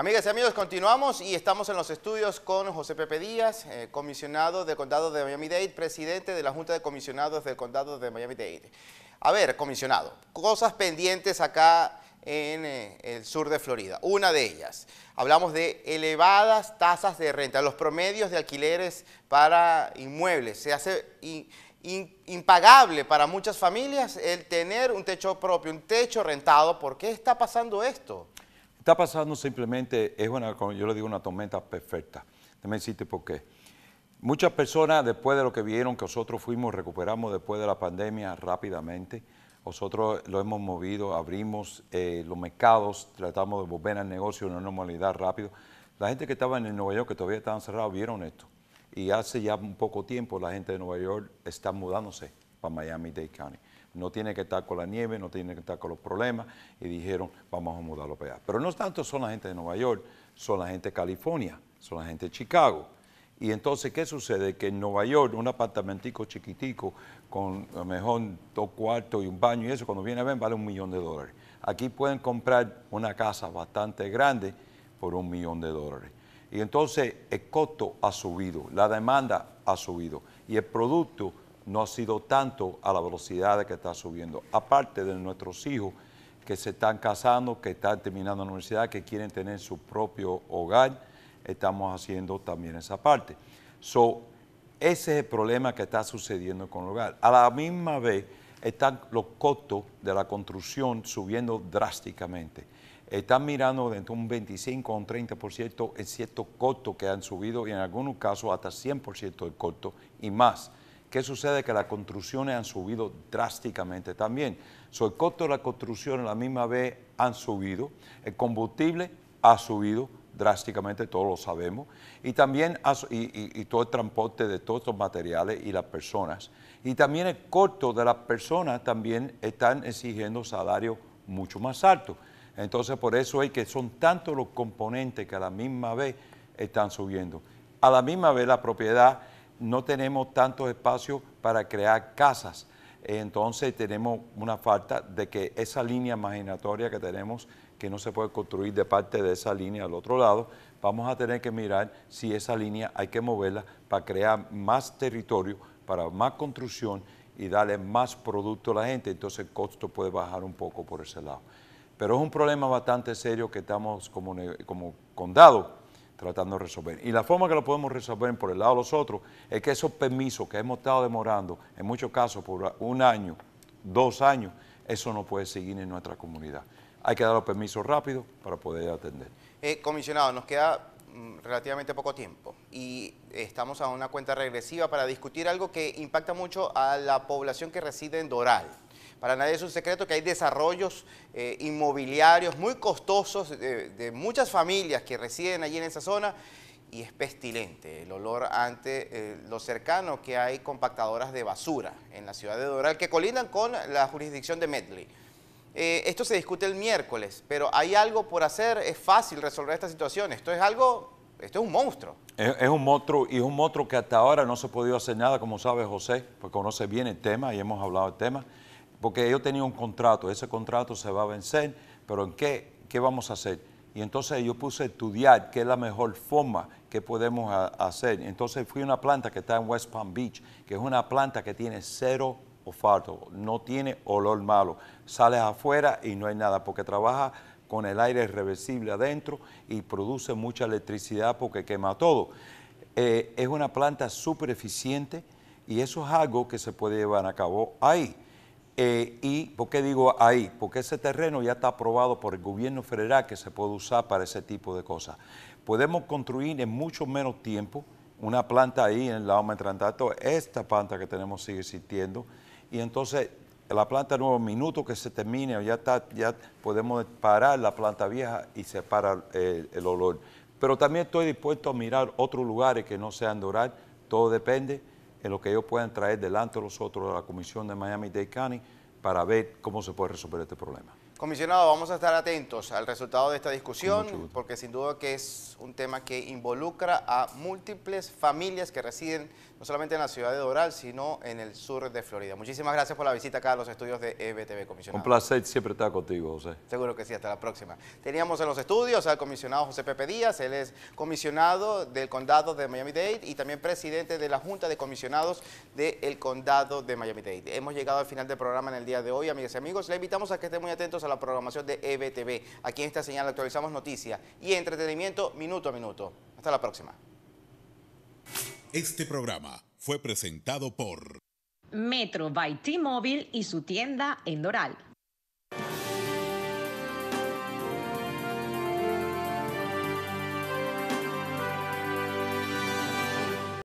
Amigas y amigos, continuamos y estamos en los estudios con José Pepe Díaz, eh, comisionado del Condado de Miami-Dade, presidente de la Junta de Comisionados del Condado de Miami-Dade. A ver, comisionado, cosas pendientes acá en eh, el sur de Florida. Una de ellas, hablamos de elevadas tasas de renta, los promedios de alquileres para inmuebles. Se hace impagable para muchas familias el tener un techo propio, un techo rentado. ¿Por qué está pasando esto? está pasando simplemente, es una, yo le digo, una tormenta perfecta. Déjame decirte por qué. Muchas personas, después de lo que vieron que nosotros fuimos, recuperamos después de la pandemia rápidamente. Nosotros lo hemos movido, abrimos eh, los mercados, tratamos de volver al negocio en una normalidad rápido. La gente que estaba en Nueva York, que todavía estaban cerrados, vieron esto. Y hace ya un poco tiempo la gente de Nueva York está mudándose para Miami-Dade County no tiene que estar con la nieve, no tiene que estar con los problemas, y dijeron, vamos a mudarlo para allá. Pero no tanto son la gente de Nueva York, son la gente de California, son la gente de Chicago. Y entonces, ¿qué sucede? Que en Nueva York, un apartamentico chiquitico, con a lo mejor dos cuartos y un baño y eso, cuando viene a ver, vale un millón de dólares. Aquí pueden comprar una casa bastante grande por un millón de dólares. Y entonces el costo ha subido, la demanda ha subido y el producto no ha sido tanto a la velocidad que está subiendo. Aparte de nuestros hijos que se están casando, que están terminando la universidad, que quieren tener su propio hogar, estamos haciendo también esa parte. So, ese es el problema que está sucediendo con el hogar. A la misma vez están los costos de la construcción subiendo drásticamente. Están mirando dentro de un 25 o un 30% en ciertos costos que han subido y en algunos casos hasta 100% de costo y más. ¿Qué sucede? Que las construcciones han subido drásticamente también. el costo de la construcción a la misma vez han subido, el combustible ha subido drásticamente, todos lo sabemos, y también todo el transporte de todos los materiales y las personas. Y también el costo de las personas también están exigiendo salarios mucho más altos. Entonces, por eso es que son tantos los componentes que a la misma vez están subiendo. A la misma vez la propiedad no tenemos tantos espacios para crear casas. Entonces tenemos una falta de que esa línea imaginatoria que tenemos, que no se puede construir de parte de esa línea al otro lado, vamos a tener que mirar si esa línea hay que moverla para crear más territorio, para más construcción y darle más producto a la gente, entonces el costo puede bajar un poco por ese lado. Pero es un problema bastante serio que estamos como, como condado tratando de resolver. Y la forma que lo podemos resolver por el lado de los otros es que esos permisos que hemos estado demorando, en muchos casos por un año, dos años, eso no puede seguir en nuestra comunidad. Hay que dar los permisos rápidos para poder atender. Eh, comisionado, nos queda mm, relativamente poco tiempo y estamos a una cuenta regresiva para discutir algo que impacta mucho a la población que reside en Doral. Para nadie es un secreto que hay desarrollos eh, inmobiliarios muy costosos de, muchas familias que residen allí en esa zona y es pestilente el olor ante eh, lo cercano que hay compactadoras de basura en la ciudad de Doral que colindan con la jurisdicción de Medley. Eh, esto se discute el miércoles, pero hay algo por hacer, es fácil resolver esta situación, esto es algo, esto es un monstruo. Es, un monstruo y es un monstruo que hasta ahora no se ha podido hacer nada, como sabe José, pues conoce bien el tema y hemos hablado del tema porque ellos tenían un contrato, ese contrato se va a vencer, pero ¿en qué, qué vamos a hacer? Y entonces yo puse a estudiar qué es la mejor forma que podemos hacer. Entonces fui a una planta que está en West Palm Beach, que es una planta que tiene cero olfato, no tiene olor malo. Sales afuera y no hay nada, porque trabaja con el aire reversible adentro y produce mucha electricidad porque quema todo. Eh, es una planta súper eficiente y eso es algo que se puede llevar a cabo ahí. Eh, ¿Y por qué digo ahí? Porque ese terreno ya está aprobado por el gobierno federal que se puede usar para ese tipo de cosas. Podemos construir en mucho menos tiempo una planta ahí en el lado Metrantato. Esta planta que tenemos sigue existiendo. Y entonces la planta nueva, minuto que se termine, ya, ya podemos parar la planta vieja y se para eh, el olor. Pero también estoy dispuesto a mirar otros lugares que no sean dorados, Todo depende en lo que ellos puedan traer delante de nosotros de la Comisión de Miami-Dade County para ver cómo se puede resolver este problema. Comisionado, vamos a estar atentos al resultado de esta discusión, porque sin duda que es un tema que involucra a múltiples familias que residen no solamente en la ciudad de Doral, sino en el sur de Florida. Muchísimas gracias por la visita acá a los estudios de EBTV, comisionado. Un placer siempre estar contigo, José. Seguro que sí, hasta la próxima. Teníamos en los estudios al comisionado José Pepe Díaz, él es comisionado del condado de Miami-Dade y también presidente de la Junta de Comisionados del condado de Miami-Dade. Hemos llegado al final del programa en el día de hoy, amigas y amigos. Le invitamos a que estén muy atentos a la programación de EBTV. Aquí en esta señal actualizamos noticias y entretenimiento minuto a minuto. Hasta la próxima. Este programa fue presentado por Metro by T-Mobile y su tienda en Doral.